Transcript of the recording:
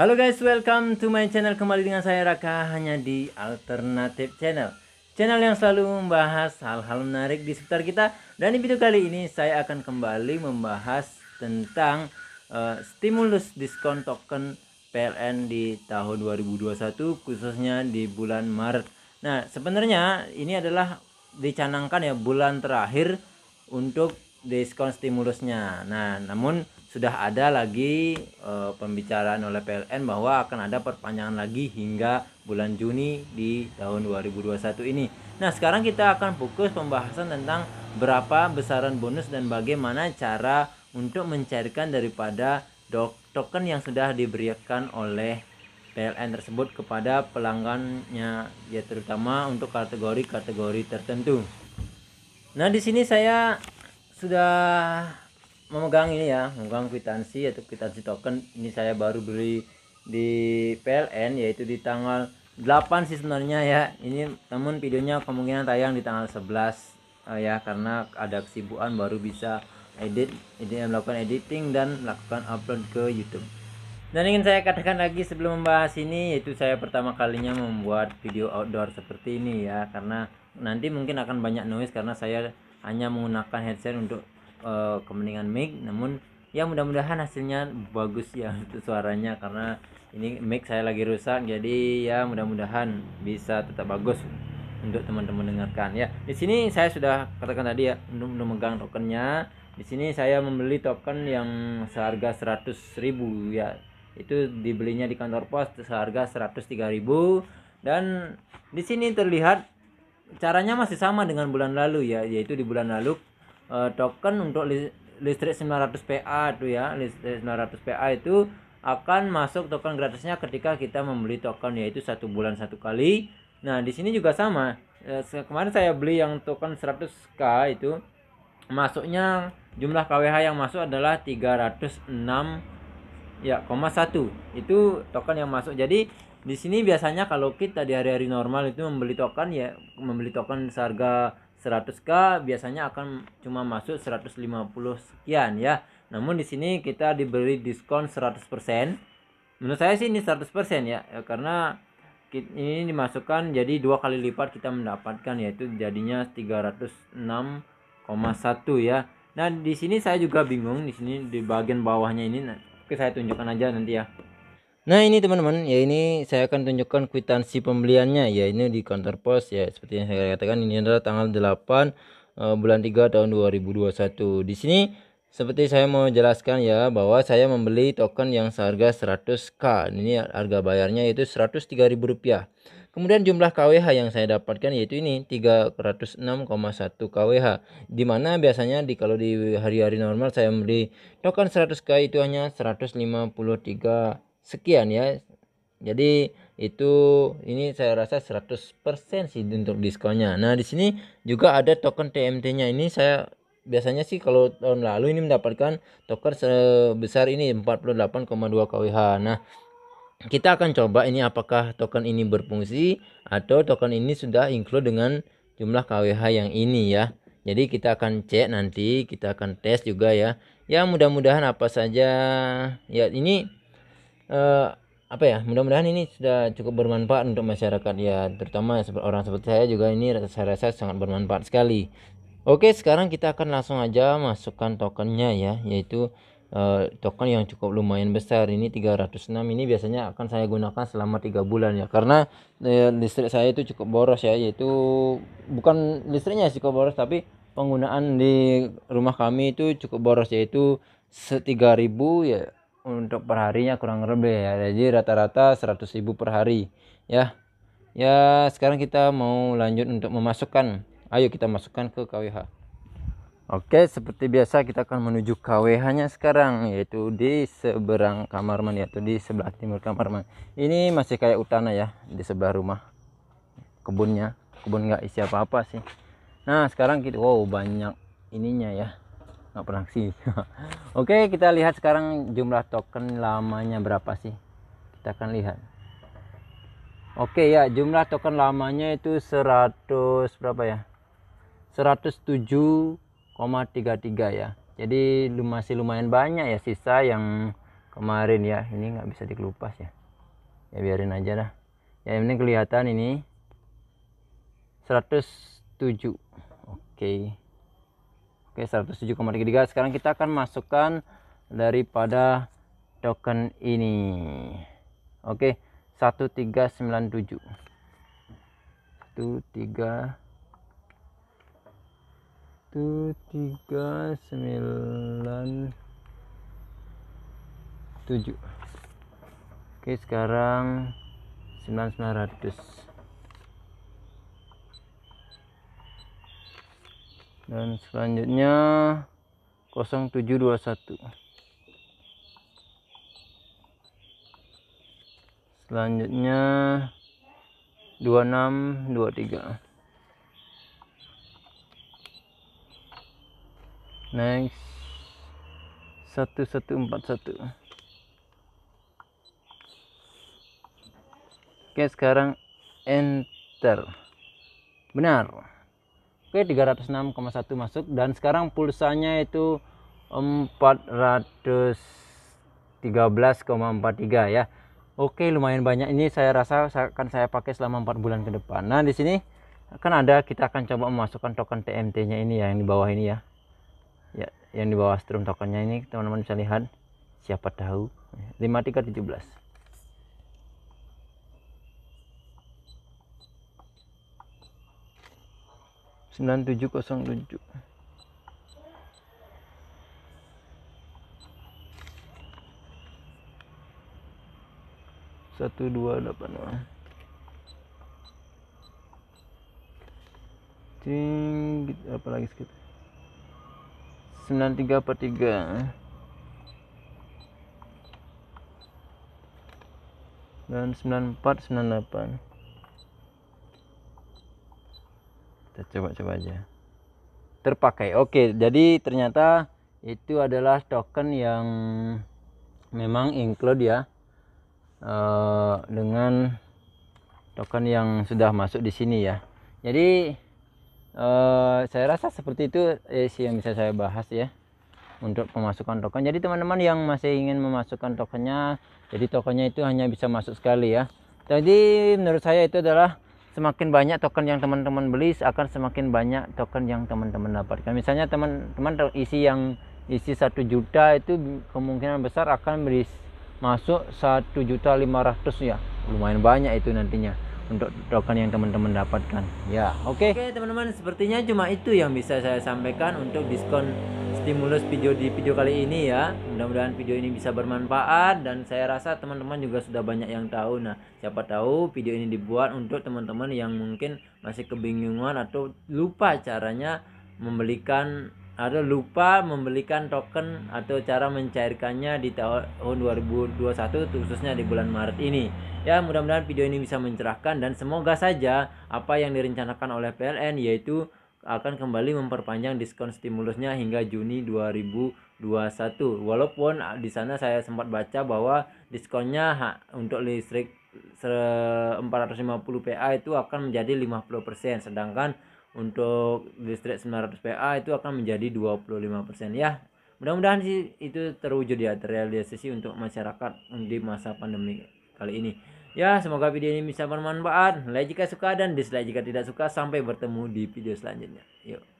Halo guys, welcome to my channel kembali dengan saya Raka hanya di Alternative Channel. Channel yang selalu membahas hal-hal menarik di sekitar kita. Dan di video kali ini saya akan kembali membahas tentang uh, stimulus diskon token PLN di tahun 2021 khususnya di bulan Maret. Nah, sebenarnya ini adalah dicanangkan ya bulan terakhir untuk diskon stimulusnya. Nah, namun sudah ada lagi e, pembicaraan oleh PLN bahwa akan ada perpanjangan lagi hingga bulan Juni di tahun 2021 ini. Nah, sekarang kita akan fokus pembahasan tentang berapa besaran bonus dan bagaimana cara untuk mencairkan daripada token yang sudah diberikan oleh PLN tersebut kepada pelanggannya ya terutama untuk kategori-kategori tertentu. Nah, di sini saya sudah memegang ini ya memegang kwitansi atau kwitansi token ini saya baru beli di PLN yaitu di tanggal 8 sih sebenarnya ya ini namun videonya kemungkinan tayang di tanggal 11 uh, eh, ya karena ada kesibukan baru bisa edit, ini melakukan editing dan melakukan upload ke YouTube dan ingin saya katakan lagi sebelum membahas ini yaitu saya pertama kalinya membuat video outdoor seperti ini ya karena nanti mungkin akan banyak noise karena saya hanya menggunakan headset untuk uh, kepentingan mic namun ya mudah-mudahan hasilnya bagus ya untuk suaranya karena ini mic saya lagi rusak jadi ya mudah-mudahan bisa tetap bagus untuk teman-teman dengarkan ya di sini saya sudah katakan tadi ya untuk memegang tokennya di sini saya membeli token yang seharga 100.000 ya itu dibelinya di kantor pos seharga 103.000 dan di sini terlihat caranya masih sama dengan bulan lalu ya yaitu di bulan lalu uh, token untuk li listrik 900 PA itu ya listrik 900 PA itu akan masuk token gratisnya ketika kita membeli token yaitu satu bulan satu kali nah di sini juga sama eh, kemarin saya beli yang token 100k itu masuknya jumlah KWH yang masuk adalah 306 ya koma satu itu token yang masuk jadi di sini biasanya kalau kita di hari-hari normal itu membeli token ya membeli token seharga 100k biasanya akan cuma masuk 150 sekian ya namun di sini kita diberi diskon 100% menurut saya sih ini 100% ya, ya karena ini dimasukkan jadi dua kali lipat kita mendapatkan yaitu jadinya 306,1 ya nah di sini saya juga bingung di sini di bagian bawahnya ini nah, oke saya tunjukkan aja nanti ya Nah ini teman-teman ya ini saya akan tunjukkan kwitansi pembeliannya ya ini di counter pos ya seperti yang saya katakan ini adalah tanggal 8 uh, eh, bulan 3 tahun 2021 di sini seperti saya mau jelaskan ya bahwa saya membeli token yang seharga 100k ini harga bayarnya yaitu 103.000 rupiah kemudian jumlah KWH yang saya dapatkan yaitu ini 306,1 KWH dimana biasanya di kalau di hari-hari normal saya membeli token 100k itu hanya 153 sekian ya jadi itu ini saya rasa 100% sih untuk diskonnya. Nah, di sini juga ada token TMT-nya. Ini saya biasanya sih kalau tahun lalu ini mendapatkan token sebesar ini 48,2 kWh. Nah, kita akan coba ini apakah token ini berfungsi atau token ini sudah include dengan jumlah kWh yang ini ya. Jadi kita akan cek nanti, kita akan tes juga ya. Ya mudah-mudahan apa saja ya ini uh, apa ya mudah-mudahan ini sudah cukup bermanfaat untuk masyarakat ya terutama orang seperti saya juga ini saya rasa sangat bermanfaat sekali oke sekarang kita akan langsung aja masukkan tokennya ya yaitu uh, token yang cukup lumayan besar ini 306 ini biasanya akan saya gunakan selama tiga bulan ya karena uh, listrik saya itu cukup boros ya yaitu bukan listriknya cukup boros tapi penggunaan di rumah kami itu cukup boros yaitu 3000 ya untuk perharinya kurang lebih ya jadi rata-rata 100 ribu per hari ya ya sekarang kita mau lanjut untuk memasukkan ayo kita masukkan ke KWH Oke seperti biasa kita akan menuju KWH nya sekarang yaitu di seberang kamar mandi atau di sebelah timur kamar mandi ini masih kayak utana ya di sebelah rumah kebunnya kebun nggak isi apa-apa sih nah sekarang kita wow banyak ininya ya nggak pernah sih oke kita lihat sekarang jumlah token lamanya berapa sih kita akan lihat oke ya jumlah token lamanya itu 100 berapa ya 107,33 ya jadi masih lumayan banyak ya sisa yang kemarin ya ini nggak bisa dikelupas ya ya biarin aja dah ya ini kelihatan ini 107 oke okay. Oke, 107,33. Sekarang kita akan masukkan daripada token ini. Oke, 1397. 13 tujuh. Oke, sekarang 9900. dan selanjutnya 0721 selanjutnya 2623 next 1141 Oke sekarang enter benar Oke, 306,1 masuk dan sekarang pulsanya itu 413,43 ya. Oke, lumayan banyak. Ini saya rasa akan saya pakai selama 4 bulan ke depan. Nah, di sini akan ada kita akan coba memasukkan token TMT-nya ini ya yang di bawah ini ya. Ya, yang di bawah Strum tokennya ini teman-teman bisa lihat siapa tahu 5317. 9707 satu dua delapan enam cing apa lagi sekitar sembilan tiga empat tiga dan sembilan empat sembilan delapan coba-coba aja terpakai oke jadi ternyata itu adalah token yang memang include ya uh, dengan token yang sudah masuk di sini ya jadi uh, saya rasa seperti itu isi eh, sih yang bisa saya bahas ya untuk pemasukan token jadi teman-teman yang masih ingin memasukkan tokennya jadi tokennya itu hanya bisa masuk sekali ya jadi menurut saya itu adalah semakin banyak token yang teman-teman beli akan semakin banyak token yang teman-teman dapatkan misalnya teman-teman isi yang isi satu juta itu kemungkinan besar akan beri masuk satu juta lima ratus ya lumayan banyak itu nantinya untuk token yang teman-teman dapatkan ya oke okay. oke okay, teman-teman sepertinya cuma itu yang bisa saya sampaikan untuk diskon stimulus video di video kali ini ya. Mudah-mudahan video ini bisa bermanfaat dan saya rasa teman-teman juga sudah banyak yang tahu. Nah, siapa tahu video ini dibuat untuk teman-teman yang mungkin masih kebingungan atau lupa caranya membelikan atau lupa membelikan token atau cara mencairkannya di tahun 2021 khususnya di bulan Maret ini. Ya, mudah-mudahan video ini bisa mencerahkan dan semoga saja apa yang direncanakan oleh PLN yaitu akan kembali memperpanjang diskon stimulusnya hingga Juni 2021. Walaupun ah, di sana saya sempat baca bahwa diskonnya untuk listrik 450 PA itu akan menjadi 50%, sedangkan untuk listrik 900 PA itu akan menjadi 25% ya. Mudah-mudahan sih itu terwujud ya terrealisasi untuk masyarakat di masa pandemi kali ini. Ya, semoga video ini bisa bermanfaat. Like jika suka dan dislike jika tidak suka. Sampai bertemu di video selanjutnya. Yuk.